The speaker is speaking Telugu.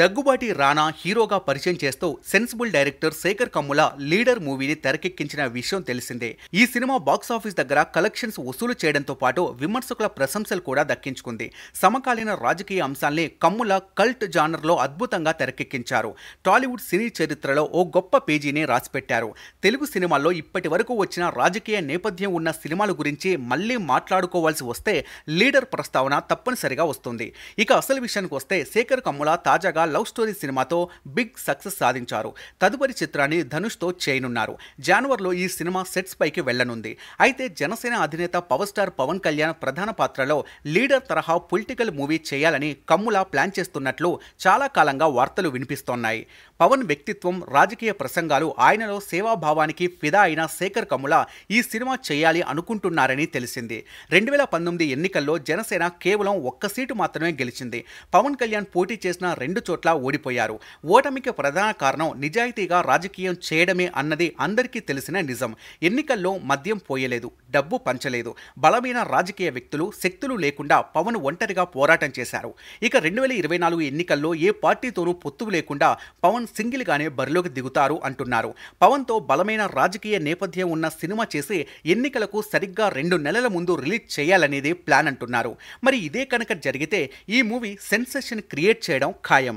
దగ్గుబాటి రానా హీరోగా పరిచయం చేస్తూ sensible director Sekhar Kammula Leader మూవీని తెరకెక్కించిన విషయం తెలిసిందే ఈ సినిమా బాక్సాఫీస్ దగ్గర కలెక్షన్స్ వసూలు చేయడంతో పాటు విమర్శకుల ప్రశంసలు కూడా దక్కించుకుంది సమకాలీన రాజకీయ అంశాల్ని కమ్ముల కల్ట్ జానర్లో అద్భుతంగా తెరకెక్కించారు టాలీవుడ్ సినీ చరిత్రలో ఓ గొప్ప పేజీని రాసిపెట్టారు తెలుగు సినిమాల్లో ఇప్పటి వరకు వచ్చిన రాజకీయ నేపథ్యం ఉన్న సినిమాల గురించి మళ్ళీ మాట్లాడుకోవాల్సి వస్తే లీడర్ ప్రస్తావన తప్పనిసరిగా వస్తుంది ఇక అసలు విషయానికి వస్తే శేఖర్ కమ్ముల తాజాగా లవ్ స్టోరీ సినిమాతో బిగ్ సక్సెస్ సాధించారు తదుపరి చిత్రాన్ని ధనుష్తో చేయనున్నారు జనవరిలో ఈ సినిమా సెట్స్ పైకి వెళ్లనుంది అయితే జనసేన అధినేత పవర్ స్టార్ పవన్ కళ్యాణ్ ప్రధాన పాత్రలో లీడర్ తరహా పొలిటికల్ మూవీ చేయాలని కమ్ముల ప్లాన్ చేస్తున్నట్లు చాలా కాలంగా వార్తలు వినిపిస్తోన్నాయి పవన్ వ్యక్తిత్వం రాజకీయ ప్రసంగాలు ఆయనలో సేవాభావానికి ఫిదా అయిన శేఖర్ కమ్ముల ఈ సినిమా చేయాలి అనుకుంటున్నారని తెలిసింది రెండు వేల పంతొమ్మిది ఎన్నికల్లో జనసేన కేవలం ఒక్క సీటు మాత్రమే గెలిచింది పవన్ కళ్యాణ్ పోటీ చేసిన రెండు చోట్ల చోట్ల ఓడిపోయారు ఓటమికి ప్రధాన కారణం నిజాయితీగా రాజకీయం చేయడమే అన్నది అందరికీ తెలిసిన నిజం ఎన్నికల్లో మద్యం పోయలేదు డబ్బు పంచలేదు బలమైన రాజకీయ వ్యక్తులు శక్తులు లేకుండా పవన్ ఒంటరిగా పోరాటం చేశారు ఇక రెండు వేల ఇరవై నాలుగు ఎన్నికల్లో ఏ పార్టీతోనూ పొత్తు లేకుండా పవన్ సింగిల్గానే బరిలోకి దిగుతారు అంటున్నారు పవన్తో బలమైన రాజకీయ నేపథ్యం ఉన్న సినిమా చేసి ఎన్నికలకు సరిగ్గా రెండు నెలల ముందు రిలీజ్ చేయాలనేది ప్లాన్ అంటున్నారు మరి ఇదే కనుక జరిగితే ఈ మూవీ సెన్సేషన్ క్రియేట్ చేయడం ఖాయం